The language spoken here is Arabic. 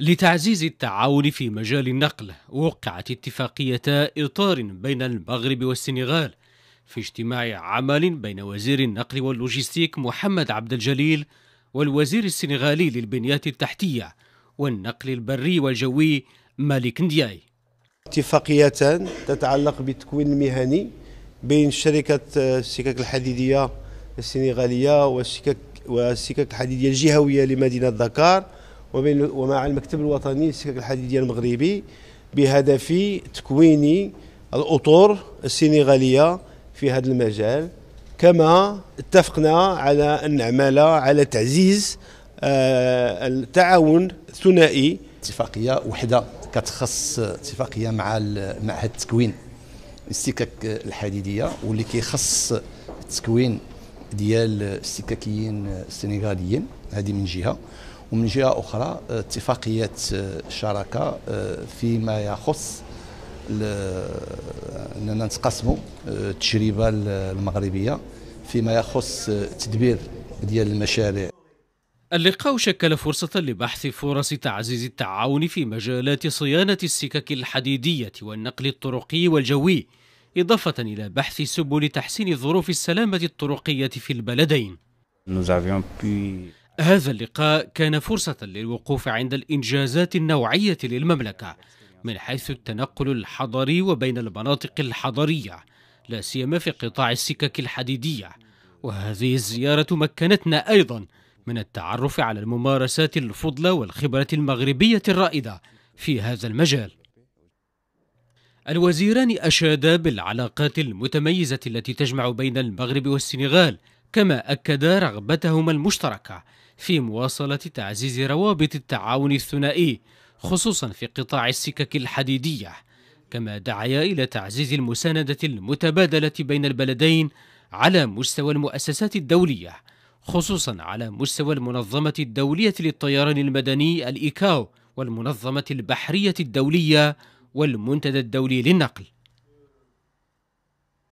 لتعزيز التعاون في مجال النقل وقعت اتفاقية إطار بين المغرب والسنغال في اجتماع عمل بين وزير النقل واللوجستيك محمد عبد الجليل والوزير السنغالي للبنيات التحتية والنقل البري والجوي مالك ندياي اتفاقيتان تتعلق بالتكوين المهني بين شركة آه، السكك الحديدية السنغالية والسكك والسكك الحديدية الجهوية لمدينة دكار وبين ومع المكتب الوطني للسكك الحديدية المغربي بهدف تكوين الاطر السنغالية في هذا المجال كما اتفقنا على أن نعمل على تعزيز آه، التعاون الثنائي اتفاقية وحدة كتخص اتفاقية مع معهد التكوين السكك الحديدية واللي كيخص التكوين ديال السكاكيين السنغاليين هذه من جهة ومن جهه اخرى آه، اتفاقيات الشراكه آه، آه، فيما يخص اننا نتقاسموا التجربه المغربيه فيما يخص تدبير ديال المشاريع اللقاء شكل فرصة لبحث فرص تعزيز التعاون في مجالات صيانة السكك الحديدية والنقل الطرقي والجوي، إضافة إلى بحث سبل تحسين ظروف السلامة الطرقية في البلدين. هذا اللقاء كان فرصة للوقوف عند الإنجازات النوعية للمملكة من حيث التنقل الحضري وبين المناطق الحضرية لا سيما في قطاع السكك الحديدية وهذه الزيارة مكنتنا أيضا من التعرف على الممارسات الفضلى والخبرة المغربية الرائدة في هذا المجال الوزيران أشادا بالعلاقات المتميزة التي تجمع بين المغرب والسنغال كما أكد رغبتهما المشتركة في مواصلة تعزيز روابط التعاون الثنائي خصوصا في قطاع السكك الحديدية كما دعيا إلى تعزيز المساندة المتبادلة بين البلدين على مستوى المؤسسات الدولية خصوصا على مستوى المنظمة الدولية للطيران المدني الإيكاو والمنظمة البحرية الدولية والمنتدى الدولي للنقل